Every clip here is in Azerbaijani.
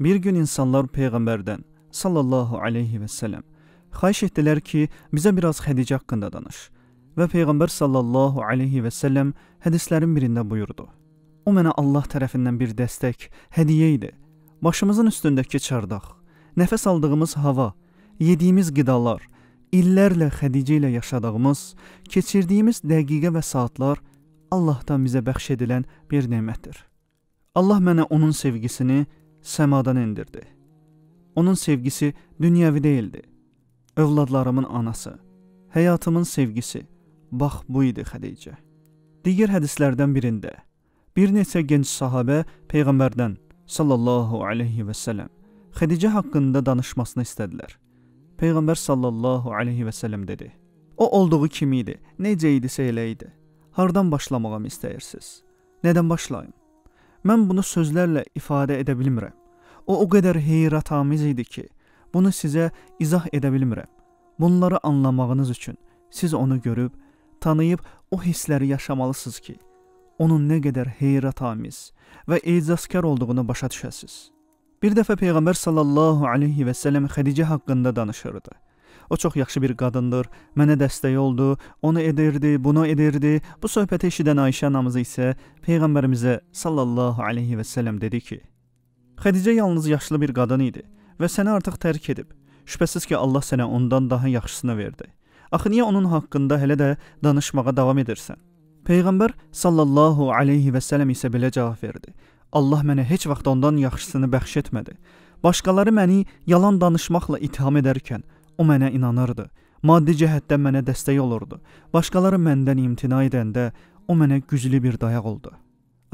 Bir gün insanlar Peyğəmbərdən sallallahu aleyhi və səlləm xahiş etdilər ki, bizə biraz Xədicə haqqında danış. Və Peyğəmbər sallallahu aleyhi və səlləm hədislərin birində buyurdu: "O mənə Allah tərəfindən bir dəstək, hədiyyə idi. Başımızın üstündəki çardaq, nəfəs aldığımız hava, yediyimiz qidalar, illərlə Xədicə ilə yaşadığımız, keçirdiyimiz dəqiqə və saatlar Allahdan bizə bəxş edilən bir nemətdir. Allah mənə onun sevgisini səmadan endirdi. Onun sevgisi dünyəvi deyildi. Övladlarımın anası, həyatımın sevgisi. Bax bu idi Xədicə. Digər hədislərdən birində bir neçə gənc sahabə peyğəmbərdən sallallahu alayhi və sallam Xədicə haqqında danışmasını istədilər. Peyğəmbər sallallahu alayhi və sallam dedi: "O olduğu kimi idi, necə idisə elə idi. Hardan başlamağımı istəyirsiz? Nədən başlayım? Mən bunu sözlərlə ifadə edə bilmirəm. O o qədər heyrətamiz idi ki, bunu sizə izah edə bilmirəm. Bunları anlamağınız üçün siz onu görüb, tanıyıb o hissləri yaşamalısınız ki, onun nə qədər heyrətamiz və ecaskar olduğunu başa düşəsiz. Bir dəfə Peyğəmbər sallallahu alayhi və sallam Xədicə haqqında danışırdı. O çox yaxşı bir qadındır, mənə dəstək oldu, onu edirdi, bunu edirdi. Bu söhbəti eşidən Ayşə anamız isə Peyğəmbərimizə sallallahu alayhi və sallam dedi ki: Xədicə yalnız yaşlı bir qadın idi və səni artıq tərk edib. Şübhəsiz ki, Allah sənə ondan daha yaxşısını verdi. Axı niyə onun haqqında hələ də danışmağa davam edirsən? Peyğəmbər sallallahu alayhi və sallam isə belə cavab verdi. Allah mənə heç vaxt ondan yaxşısını bəxş etmədi. Başqaları məni yalan danışmaqla ittiham edərkən o mənə inanırdı. Maddi cəhətdən mənə dəstək olurdu. Başqaları məndən imtina edəndə o mənə güclü bir dayaq oldu.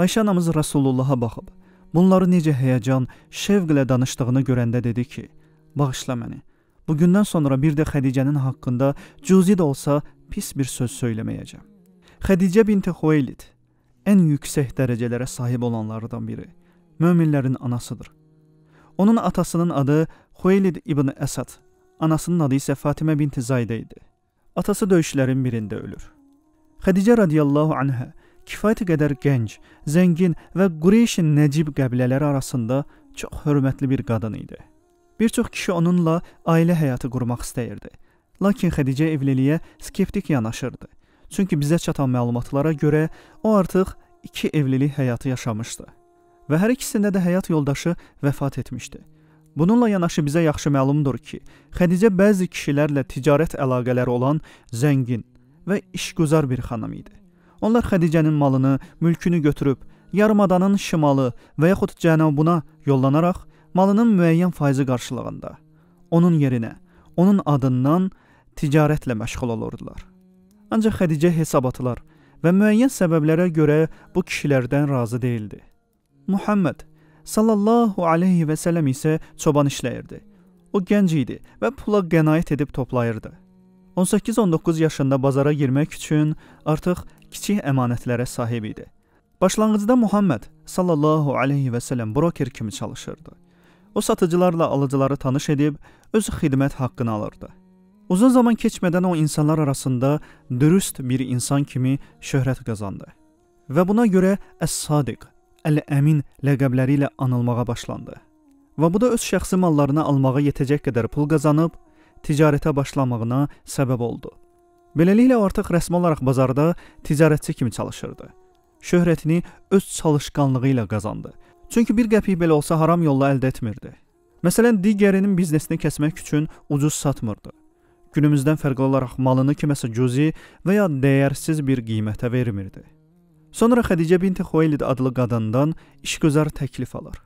Ayşə anamız Rasulullaha baxıb Bunları necə həyəcan, şevqlə danışdığını görəndə dedi ki: "Bağışla məni. Bu gündən sonra bir də Xədicənin haqqında cüzi də olsa pis bir söz söyləməyəcəm." Xədicə binti Xueylid ən yüksək dərəcələrə sahib olanlardan biri, möminlərin anasıdır. Onun atasının adı Xueylid ibn Əsad, anasının adı isə Fatimə binti Zaydə idi. Atası döyüşlərin birində ölür. Xədicə radiyallahu anha kifayət qədər gənc, zəngin və Qureyşin Nəcib qəbilələri arasında çox hörmətli bir qadın idi. Bir çox kişi onunla ailə həyatı qurmaq istəyirdi. Lakin Xədicə evliliyə skeptik yanaşırdı. Çünki bizə çatan məlumatlara görə o artıq 2 evlilik həyatı yaşamışdı və hər ikisində də həyat yoldaşı vəfat etmişdi. Bununla yanaşı bizə yaxşı məlumdur ki, Xədicə bəzi kişilərlə ticarət əlaqələri olan zəngin və işgüzar bir xanım idi. Onlar Xədicənin malını, mülkünü götürüb yarımadanın şimalı və yaxud cənubuna yollanaraq malının müəyyən faizi qarşılığında onun yerinə, onun adından ticarətlə məşğul olurdular. Ancaq Xədicə hesabatlar və müəyyən səbəblərə görə bu kişilərdən razı değildi. Muhammed sallallahu alayhi və səlləm isə çoban işləyirdi. O gənc idi və pula qənaət edib toplayırdı. 18-19 yaşında bazara girmək üçün artıq kiçik əmanətlərə sahib idi. Başlanğıcda Muhammed sallallahu alayhi və sallam broker kimi çalışırdı. O satıcılarla alıcıları tanış edib öz xidmət haqqını alırdı. Uzun zaman keçmədən o insanlar arasında dürüst bir insan kimi şöhrət qazandı. Və buna görə Əs-Sadiq, Əl-Əmin ləqəbləri ilə anılmağa başlandı. Və bu da öz şəxsi mallarını almağa yetəcək qədər pul qazanıb ticarətə başlamağına səbəb oldu. Beləliklə o artıq rəsmi olaraq bazarda ticarətçi kimi çalışırdı. Şöhrətini öz çalışqanlığı ilə qazandı. Çünki bir qəpik belə olsa haram yolla əldə etmirdi. Məsələn, digərinin biznesini kəsmək üçün ucuz satmırdı. Günümüzdən fərqli olaraq malını kiməsə cüzi və ya dəyərsiz bir qiymətə vermirdi. Sonra Xədicə binti Xueylid adlı qadından işgüzar təklif alır.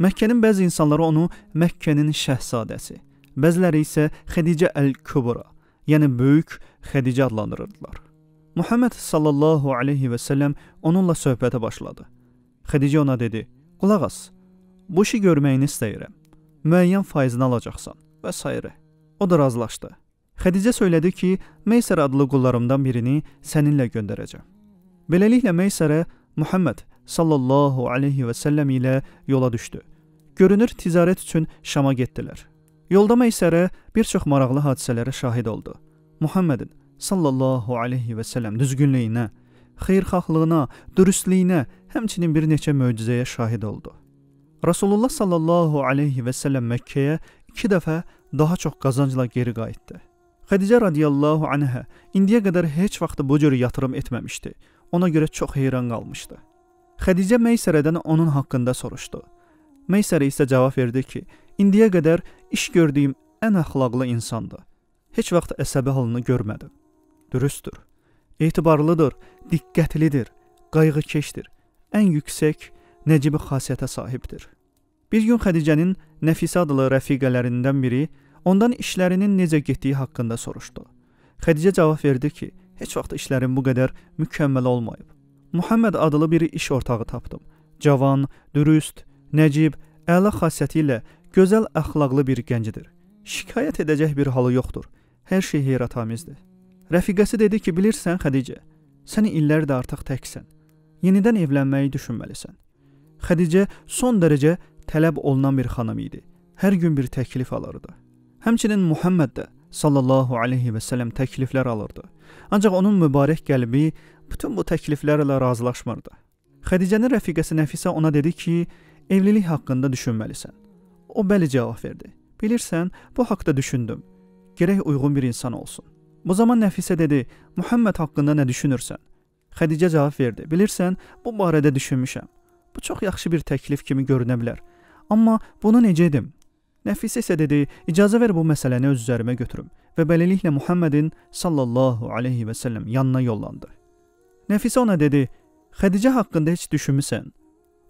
Məkkənin bəzi insanları onu Məkkənin şahzadəsi, bəziləri isə Xədicə əl-Kübra yəni böyük Xədicə adlandırırdılar. Muhammed sallallahu alayhi və sallam onunla söhbətə başladı. Xədicə ona dedi: "Qulaq as. Bu işi görməyini istəyirəm. Müəyyən faizini alacaqsan və s." O da razılaşdı. Xədicə söylədi ki, Meysər adlı qullarımdan birini səninlə göndərəcəm. Beləliklə Meysərə Muhammed sallallahu alayhi və sallam ilə yola düşdü. Görünür ticarət üçün Şama getdilər. Yolda Meysərə bir çox maraqlı hadisələrə şahid oldu. Muhammedin sallallahu alayhi və sallam düzgünlüyünə, xeyirxahlığına, dürüstlüyünə, həmçinin bir neçə möcüzəyə şahid oldu. Rasulullah sallallahu alayhi və sallam Məkkəyə 2 dəfə daha çox qazancla geri qayıtdı. Xədicə radiyallahu anha indiyə qədər heç vaxt bu cür yatırım etməmişdi. Ona görə çox heyran qalmışdı. Xədicə Meysərədən onun haqqında soruşdu. Meysərə isə cavab verdi ki, indiyə qədər İş gördüyüm ən əxlaqlı insandı. Heç vaxt əsəbi halını görmədim. Dürüsttür, etibarlıdır, diqqətlidir, qayğıkeşdir. Ən yüksək nəcib xasiyyətə sahibdir. Bir gün Xədicənin Nəfisə adlı rəfiqələrindən biri ondan işlərinin necə getdiyi haqqında soruşdu. Xədicə cavab verdi ki, heç vaxt işlərim bu qədər mükəmməl olmayıb. Muhammed adlı bir iş ortağı tapdım. Cavan, dürüst, nəcib, əla xasiyyəti ilə gözəl əxlaqlı bir gəncdir. Şikayət edəcək bir halı yoxdur. Hər şey heyratamizdir. Rəfiqəsi dedi ki, bilirsən Xədicə, sən illərdir artıq təksən. Yenidən evlənməyi düşünməlisən. Xədicə son dərəcə tələb olunan bir xanım idi. Hər gün bir təklif alırdı. Həmçinin Muhammed də sallallahu alayhi və sallam təkliflər alırdı. Ancaq onun mübarək qəlbi bütün bu təkliflərlə razılaşmırdı. Xədicənin rəfiqəsi Nəfisə ona dedi ki, evlilik haqqında düşünməlisən. O bəli cavab verdi. Bilirsən, bu haqda düşündüm. Gərək uyğun bir insan olsun. Bu zaman Nəfisə dedi: "Muhammed haqqında nə düşünürsən?" Xədicə cavab verdi: "Bilirsən, bu barədə düşünmüşəm. Bu çox yaxşı bir təklif kimi görünə bilər. Amma bunu necə edim?" Nəfisə isə dedi: "İcazə ver bu məsələni öz üzərimə götürüm." Və beləliklə Muhammedin sallallahu alayhi və sallam yanına yollandı. Nəfisə ona dedi: "Xədicə haqqında heç düşünmüsən?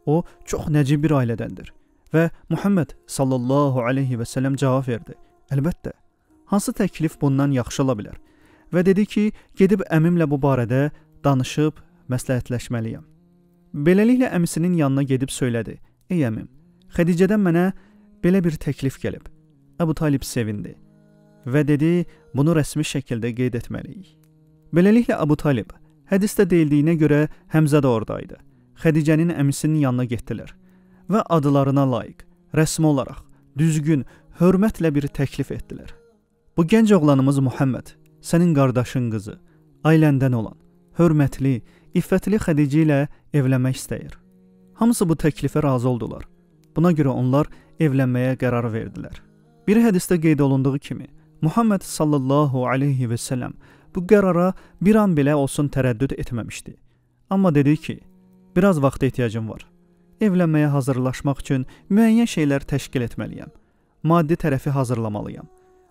O çox nəcib bir ailədəndir. Və Muhammed sallallahu alayhi və səlləm cavab verdi. Əlbəttə. Hansı təklif bundan yaxşı ola bilər? Və dedi ki, gedib əmimlə bu barədə danışıb məsləhətləşməliyəm. Beləliklə əmisinin yanına gedib söylədi: "Ey əmim, Xədicədən mənə belə bir təklif gəlib." Əbu Talib sevindi və dedi: "Bunu rəsmi şəkildə qeyd etməliyik." Beləliklə Əbu Talib hədisdə deyildiyinə görə Həmzə də oradaydı. Xədicənin əmisinin yanına getdilər və adlarına layiq, rəsmi olaraq, düzgün, hörmətlə bir təklif etdilər. Bu gənc oğlanımız Muhammed, sənin qardaşın qızı, ailəndən olan, hörmətli, iffətli Xədicə ilə evlənmək istəyir. Hamısı bu təklifə razı oldular. Buna görə onlar evlənməyə qərar verdilər. Bir hədisdə qeyd olunduğu kimi, Muhammed sallallahu alayhi və sallam bu qərara bir an belə olsun tərəddüd etməmişdi. Amma dedi ki, biraz vaxta ehtiyacım var evlənməyə hazırlaşmaq üçün müəyyən şeylər təşkil etməliyəm. Maddi tərəfi hazırlamalıyam.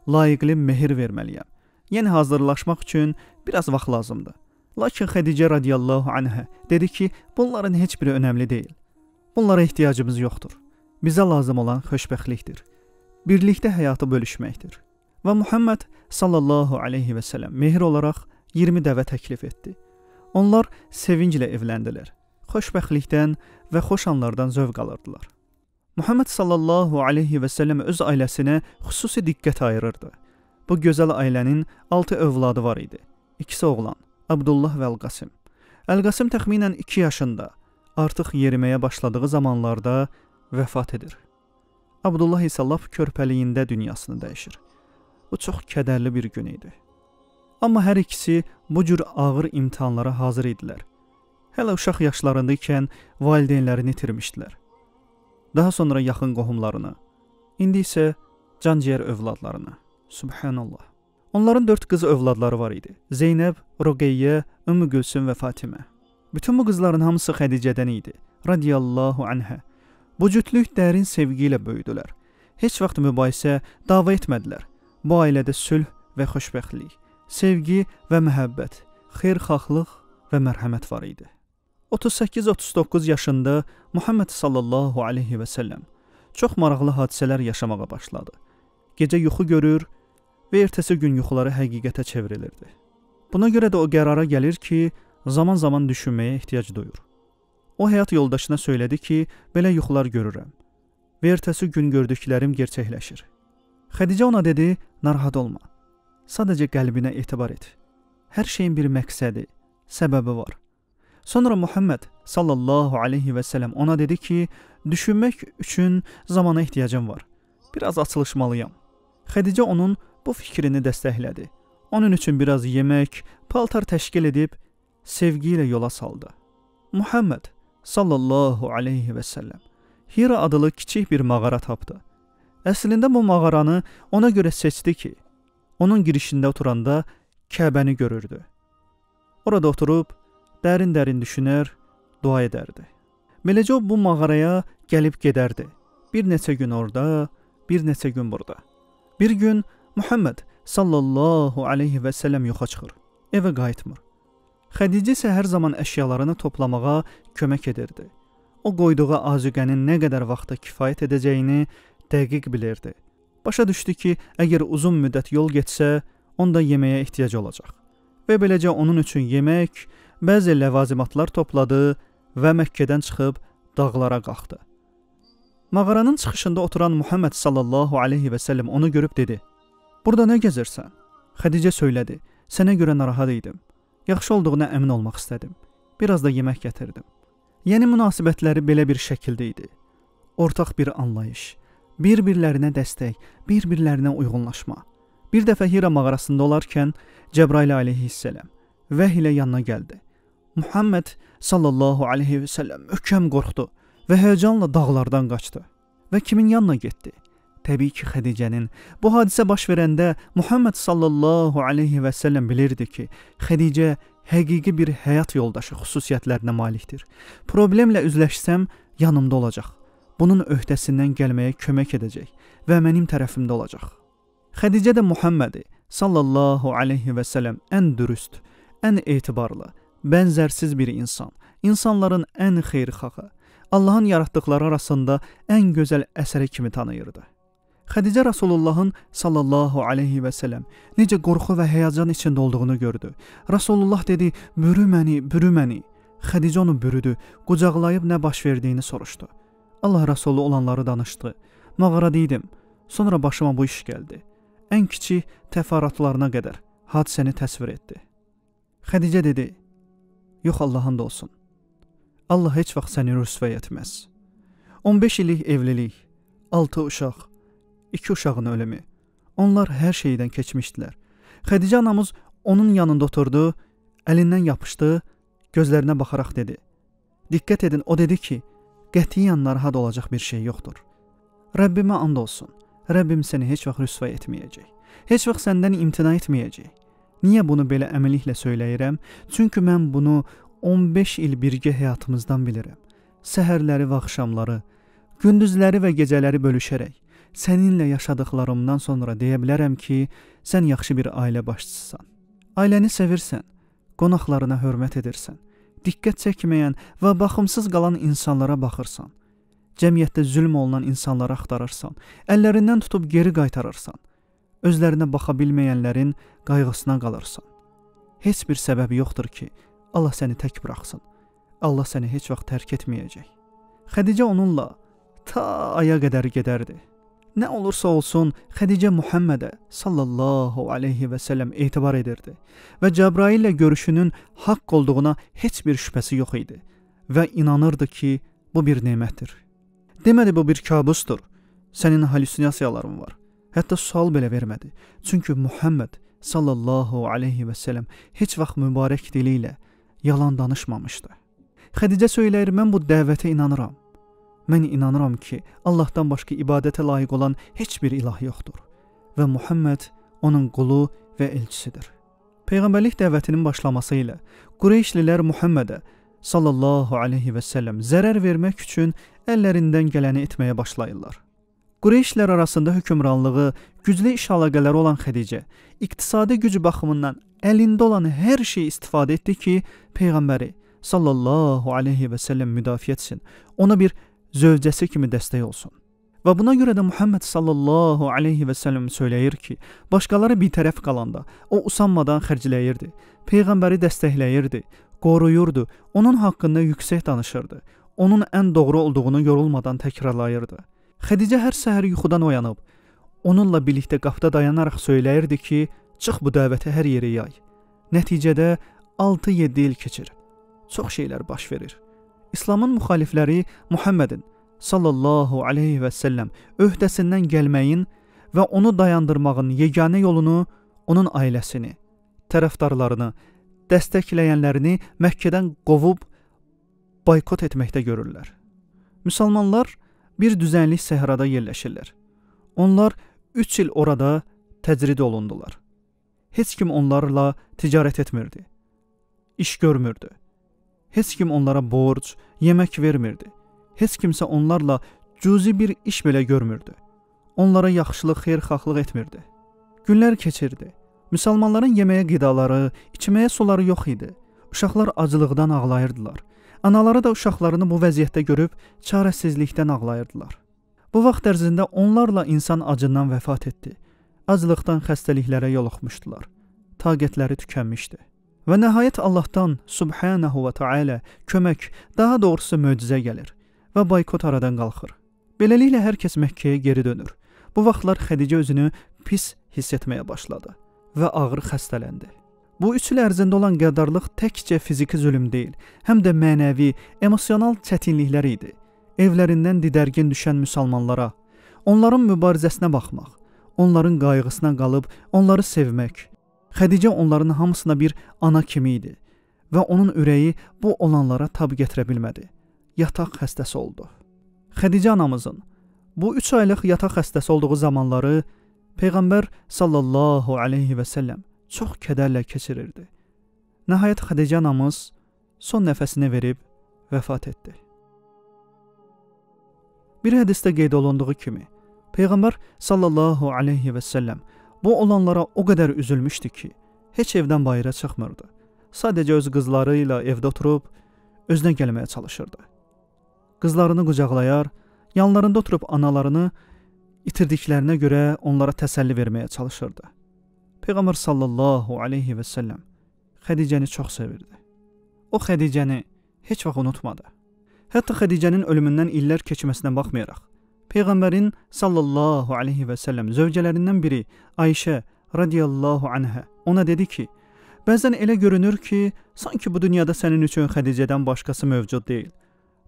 Layiqli mehir verməliyəm. Yəni hazırlaşmaq üçün biraz vaxt lazımdır. Lakin Xədicə radiyallahu anha dedi ki, bunların heç biri önəmli deyil. Bunlara ehtiyacımız yoxdur. Bizə lazım olan xoşbəxtlikdir. Birlikdə həyatı bölüşməkdir. Və Muhammed sallallahu alayhi və sallam mehir olaraq 20 dəvə təklif etdi. Onlar sevinclə evləndilər. Xoşbəxtlikdən, və xoş anlardan zövq alırdılar. Muhammed sallallahu alayhi və sallam öz ailəsinə xüsusi diqqət ayırırdı. Bu gözəl ailənin 6 övladı var idi. İkisi oğlan, Abdullah və Əl-Qasim. Əl-Qasim təxminən 2 yaşında, artıq yeriməyə başladığı zamanlarda vəfat edir. Abdullah isə lap körpəliyində dünyasını dəyişir. Bu çox kədərli bir gün idi. Amma hər ikisi bu cür ağır imtahanlara hazır idilər hələ uşaq yaşlarında ikən valideynlərini itirmişdilər. Daha sonra yaxın qohumlarını, indi isə canciyər övladlarını. Subhanallah. Onların 4 qız övladları var idi. Zeynəb, Ruqeyyə, Ümmü Gülsüm və Fatimə. Bütün bu qızların hamısı Xədicədən idi. Radiyallahu anha. Bu cütlük dərin sevgi ilə böyüdülər. Heç vaxt mübahisə, dava etmədilər. Bu ailədə sülh və xoşbəxtlik, sevgi və məhəbbət, xeyirxahlıq və mərhəmət var idi. 38-39 yaşında Muhammed sallallahu alayhi və səlləm çox maraqlı hadisələr yaşamağa başladı. Gecə yuxu görür və ertəsi gün yuxuları həqiqətə çevrilirdi. Buna görə də o qərara gəlir ki, zaman-zaman düşünməyə ehtiyac duyur. O həyat yoldaşına söylədi ki, belə yuxular görürəm və ertəsi gün gördüklərim gerçəkləşir. Xədicə ona dedi: "Narahat olma. Sadəcə qəlbinə etibar et. Hər şeyin bir məqsədi, səbəbi var." Sonra Muhammed sallallahu aleyhi və sələm ona dedi ki, düşünmək üçün zamana ehtiyacım var. Biraz açılışmalıyam. Xədicə onun bu fikrini dəstəklədi. Onun üçün biraz yemək, paltar təşkil edib sevgi ilə yola saldı. Muhammed sallallahu aleyhi və səlləm Hira adlı kiçik bir mağara tapdı. Əslində bu mağaranı ona görə seçdi ki, onun girişində oturanda Kəbəni görürdü. Orada oturub dərin-dərin düşünər, dua edərdi. Beləcə bu mağaraya gəlib gedərdi. Bir neçə gün orada, bir neçə gün burada. Bir gün Muhammed sallallahu alayhi və sallam yoxa çıxır. Evə qayıtmır. Xədicə isə hər zaman əşyalarını toplamağa kömək edirdi. O qoyduğu azuqənin nə qədər vaxta kifayət edəcəyini dəqiq bilirdi. Başa düşdü ki, əgər uzun müddət yol getsə, onda yeməyə ehtiyac olacaq. Və beləcə onun üçün yemək bəzi ləvazimatlar topladı və Məkkədən çıxıb dağlara qalxdı. Mağaranın çıxışında oturan Muhammed sallallahu alayhi və sallam onu görüb dedi: "Burada nə gəzirsən?" Xədicə söylədi: "Sənə görə narahat idim. Yaxşı olduğuna əmin olmaq istədim. Biraz da yemək gətirdim." Yeni münasibətləri belə bir şəkildə idi. Ortaq bir anlayış, bir-birlərinə dəstək, bir-birlərinə uyğunlaşma. Bir dəfə Hira mağarasında olarkən Cəbrail alayhissalam vəh ilə yanına gəldi Muhammed sallallahu aleyhi və səlləm möhkəm qorxdu və həyəcanla dağlardan qaçdı və kimin yanına getdi? Təbii ki, Xədicənin. Bu hadisə baş verəndə Muhammed sallallahu aleyhi və səlləm bilirdi ki, Xədicə həqiqi bir həyat yoldaşı xüsusiyyətlərinə malikdir. Problemlə üzləşsəm yanımda olacaq. Bunun öhdəsindən gəlməyə kömək edəcək və mənim tərəfimdə olacaq. Xədicə də Muhammədi sallallahu aleyhi və səlləm ən dürüst, ən etibarlı bənzərsiz bir insan, insanların ən xeyirxahı, Allahın yaratdıqları arasında ən gözəl əsəri kimi tanıyırdı. Xədicə Rasulullahın sallallahu alayhi və səlləm necə qorxu və həyəcan içində olduğunu gördü. Rasulullah dedi: "Bürü məni, bürü məni." Xədicə onu bürüdü, qucaqlayıb nə baş verdiyini soruşdu. Allah Rasulu olanları danışdı. Mağarada idim. Sonra başıma bu iş gəldi. Ən kiçik təfərrüatlarına qədər hadisəni təsvir etdi. Xədicə dedi: Yox Allahın da olsun. Allah heç vaxt səni rüsvay etməz. 15 illik evlilik, 6 uşaq, 2 uşağın ölümü. Onlar hər şeydən keçmişdilər. Xədicə anamız onun yanında oturdu, əlindən yapışdı, gözlərinə baxaraq dedi: "Diqqət edin, o dedi ki, qətiyyən narahat olacaq bir şey yoxdur. Rəbbimə and olsun. Rəbbim səni heç vaxt rüsvay etməyəcək. Heç vaxt səndən imtina etməyəcək. Niyə bunu belə əminliklə söyləyirəm? Çünki mən bunu 15 il birgə həyatımızdan bilirəm. Səhərləri və axşamları, gündüzləri və gecələri bölüşərək səninlə yaşadıqlarımdan sonra deyə bilərəm ki, sən yaxşı bir ailə başçısısan. Ailəni sevirsən, qonaqlarına hörmət edirsən, diqqət çəkməyən və baxımsız qalan insanlara baxırsan. Cəmiyyətdə zülm olunan insanları axtarırsan, əllərindən tutub geri qaytarırsan özlərinə baxa bilməyənlərin qayğısına qalırsan. Heç bir səbəb yoxdur ki, Allah səni tək buraxsın. Allah səni heç vaxt tərk etməyəcək. Xədicə onunla ta aya qədər gedərdi. Nə olursa olsun, Xədicə Məhəmmədə sallallahu alayhi və sallam etibar edirdi və Cəbrail ilə görüşünün haqq olduğuna heç bir şübhəsi yox idi və inanırdı ki, bu bir nemətdir. Demədi bu bir kabusdur. Sənin hallüsinasiyaların var. Hətta sual belə vermədi. Çünki Muhammed sallallahu alayhi və sallam heç vaxt mübarək dili ilə yalan danışmamışdı. Xədicə söyləyir, mən bu dəvətə inanıram. Mən inanıram ki, Allahdan başqa ibadətə layiq olan heç bir ilah yoxdur və Muhammed onun qulu və elçisidir. Peyğəmbərlik dəvətinin başlaması ilə Qureyşlilər Muhammedə sallallahu alayhi və sallam zərər vermək üçün əllərindən gələni etməyə başlayırlar. Qureyşlər arasında hökmranlığı, güclü iş əlaqələri olan Xədicə iqtisadi güc baxımından əlində olan hər şeyi istifadə etdi ki, peyğəmbəri sallallahu alayhi və sallam müdafiə etsin. Ona bir zövcəsi kimi dəstək olsun. Və buna görə də Muhammed sallallahu alayhi və sallam söyləyir ki, başqaları bir tərəf qalanda o usanmadan xərcləyirdi, peyğəmbəri dəstəkləyirdi, qoruyurdu, onun haqqında yüksək danışırdı. Onun ən doğru olduğunu yorulmadan təkrarlayırdı. Xədicə hər səhər yuxudan oyanıb, onunla birlikdə qapıda dayanaraq söyləyirdi ki, çıx bu dəvəti hər yerə yay. Nəticədə 6-7 il keçir. Çox şeylər baş verir. İslamın müxalifləri Muhammedin sallallahu alayhi və sallam öhdəsindən gəlməyin və onu dayandırmağın yeganə yolunu onun ailəsini, tərəfdarlarını, dəstəkləyənlərini Məkkədən qovub boykot etməkdə görürlər. Müslümanlar bir düzənlik səhrada yerləşirlər. Onlar 3 il orada təcrid olundular. Heç kim onlarla ticarət etmirdi. İş görmürdü. Heç kim onlara borc, yemək vermirdi. Heç kimsə onlarla cüzi bir iş belə görmürdü. Onlara yaxşılıq, xeyirxahlıq etmirdi. Günlər keçirdi. Müslümanların yeməyə qidaları, içməyə suları yox idi. Uşaqlar aclıqdan ağlayırdılar. Anaları da uşaqlarını bu vəziyyətdə görüb çarəsizlikdən ağlayırdılar. Bu vaxt ərzində onlarla insan acından vəfat etdi. Aclıqdan xəstəliklərə yoluxmuşdular. Taqətləri tükənmişdi. Və nəhayət Allahdan Subhanahu və Taala kömək, daha doğrusu möcüzə gəlir və boykot aradan qalxır. Beləliklə hər kəs Məkkəyə geri dönür. Bu vaxtlar Xədicə özünü pis hiss etməyə başladı və ağır xəstələndi. Bu 3 il ərzində olan qədarlıq təkcə fiziki zülm deyil, həm də mənəvi, emosional çətinliklər idi. Evlərindən didərgin düşən müsəlmanlara, onların mübarizəsinə baxmaq, onların qayğısına qalıb onları sevmək. Xədicə onların hamısına bir ana kimi idi və onun ürəyi bu olanlara tab gətirə bilmədi. Yataq xəstəsi oldu. Xədicə anamızın bu 3 aylıq yataq xəstəsi olduğu zamanları Peyğəmbər sallallahu alayhi və sallam çox kədərlə keçirirdi. Nəhayət Xədicə anamız son nəfəsini verib vəfat etdi. Bir hədisdə qeyd olunduğu kimi, Peyğəmbər sallallahu alayhi və sallam bu olanlara o qədər üzülmüşdü ki, heç evdən bayıra çıxmırdı. Sadəcə öz qızları ilə evdə oturub özünə gəlməyə çalışırdı. Qızlarını qucaqlayar, yanlarında oturub analarını itirdiklərinə görə onlara təsəlli verməyə çalışırdı. Peyğəmbər sallallahu alayhi və sallam Xədicəni çox sevirdi. O Xədicəni heç vaxt unutmadı. Hətta Xədicənin ölümündən illər keçməsinə baxmayaraq, Peyğəmbərin sallallahu alayhi və sallam zövcələrindən biri Ayşə radiyallahu anha ona dedi ki: "Bəzən elə görünür ki, sanki bu dünyada sənin üçün Xədicədən başqası mövcud deyil.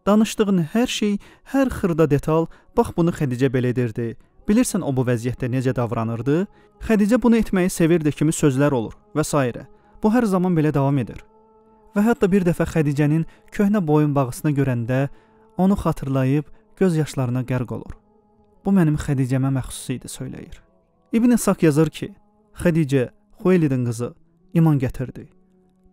Danışdığın hər şey, hər xırda detal, bax bunu Xədicə belə edirdi, Bilirsən o bu vəziyyətdə necə davranırdı? Xədicə bunu etməyi sevirdi kimi sözlər olur və s. Bu hər zaman belə davam edir. Və hətta bir dəfə Xədicənin köhnə boyunbağısını görəndə onu xatırlayıb göz yaşlarına qərq olur. Bu mənim Xədicəmə məxsus idi söyləyir. İbn Sak yazır ki, Xədicə Xueylidin qızı iman gətirdi.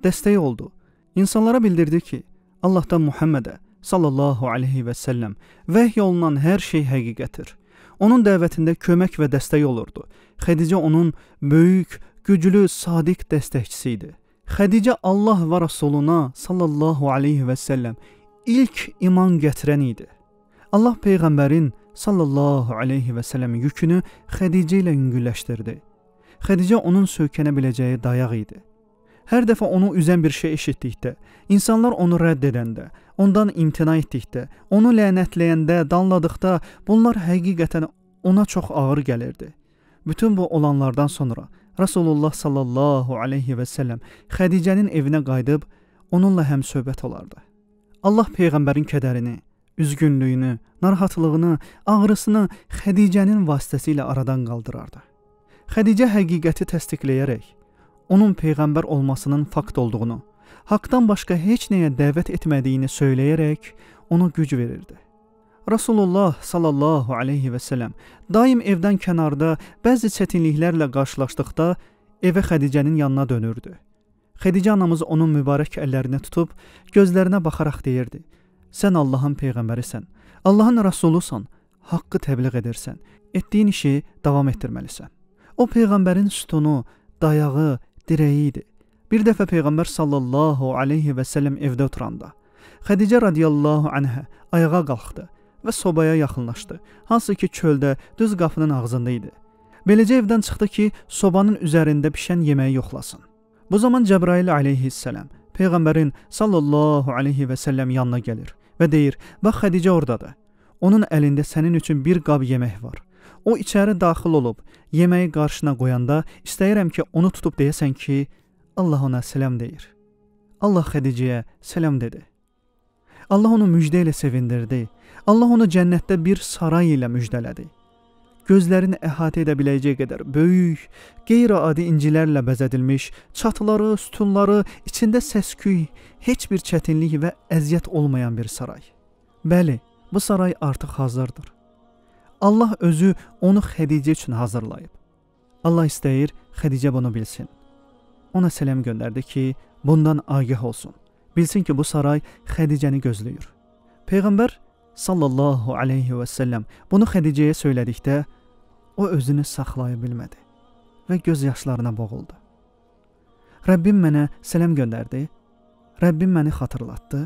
Dəstək oldu. İnsanlara bildirdi ki, Allahdan Muhammedə sallallahu alayhi və sallam vəhy olunan hər şey həqiqətdir onun dəvətində kömək və dəstək olurdu. Xədicə onun böyük, güclü, sadiq dəstəkçisi idi. Xədicə Allah və Rasuluna sallallahu alayhi və səlləm ilk iman gətirən idi. Allah peyğəmbərin sallallahu alayhi və səlləm yükünü Xədicə ilə yüngülləşdirdi. Xədicə onun söykənə biləcəyi dayaq idi. Hər dəfə onu üzən bir şey eşitdikdə, insanlar onu rədd edəndə, ondan imtina etdikdə, onu lənətləyəndə, danladıqda bunlar həqiqətən ona çox ağır gəlirdi. Bütün bu olanlardan sonra Rasulullah sallallahu alayhi və sallam Xədicənin evinə qayıdıb onunla həm söhbət olardı. Allah peyğəmbərin kədərini, üzgünlüyünü, narahatlığını, ağrısını Xədicənin vasitəsilə aradan qaldırardı. Xədicə həqiqəti təsdiqləyərək onun peyğəmbər olmasının fakt olduğunu, haqdan başqa heç nəyə dəvət etmədiyini söyləyərək ona güc verirdi. Rasulullah sallallahu alayhi və sallam daim evdən kənarda bəzi çətinliklərlə qarşılaşdıqda evə Xədicənin yanına dönürdü. Xədicə anamız onun mübarək əllərini tutub gözlərinə baxaraq deyirdi: "Sən Allahın peyğəmbərisən, Allahın rasulusan, haqqı təbliğ edirsən, etdiyin işi davam etdirməlisən." O peyğəmbərin sütunu, dayağı, dirəyi idi. Bir dəfə Peyğəmbər sallallahu alayhi və sallam evdə oturanda Xədicə radiyallahu anha ayağa qalxdı və sobaya yaxınlaşdı. Hansı ki çöldə düz qapının ağzında idi. Beləcə evdən çıxdı ki, sobanın üzərində bişən yeməyi yoxlasın. Bu zaman Cəbrail alayhissalam Peyğəmbərin sallallahu alayhi və sallam yanına gəlir və deyir: "Bax Xədicə ordadır. Onun əlində sənin üçün bir qab yemək var. O içəri daxil olub yeməyi qarşına qoyanda istəyirəm ki, onu tutub deyəsən ki, Allah ona selam deyir. Allah Xədicəyə selam dedi. Allah onu müjdə ilə sevindirdi. Allah onu cənnətdə bir saray ilə müjdələdi. Gözlərini əhatə edə biləcək qədər böyük, qeyri-adi incilərlə bəzədilmiş, çatıları, sütunları, içində səsküy, heç bir çətinlik və əziyyət olmayan bir saray. Bəli, bu saray artıq hazırdır. Allah özü onu Xədicə üçün hazırlayıb. Allah istəyir Xədicə bunu bilsin ona sələm göndərdi ki, bundan agah olsun. Bilsin ki, bu saray Xədicəni gözləyir. Peyğəmbər sallallahu alayhi və sallam bunu Xədicəyə söylədikdə o özünü saxlaya bilmədi və göz yaşlarına boğuldu. Rəbbim mənə sələm göndərdi. Rəbbim məni xatırlatdı.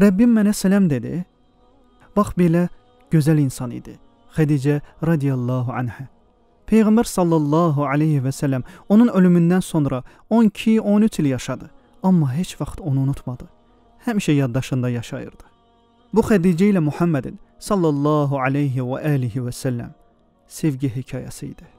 Rəbbim mənə sələm dedi. Bax belə gözəl insan idi. Xədicə radiyallahu anha Peygamber sallallahu aleyhi ve sellem onun ölümünden sonra 12-13 il yaşadı, ama heç vaxt onu unutmadı. Həmişə yaddaşında yaşayırdı. Bu Xədicə ilə Muhammedin sallallahu aleyhi ve alihi ve sellem sevgi hekayəsi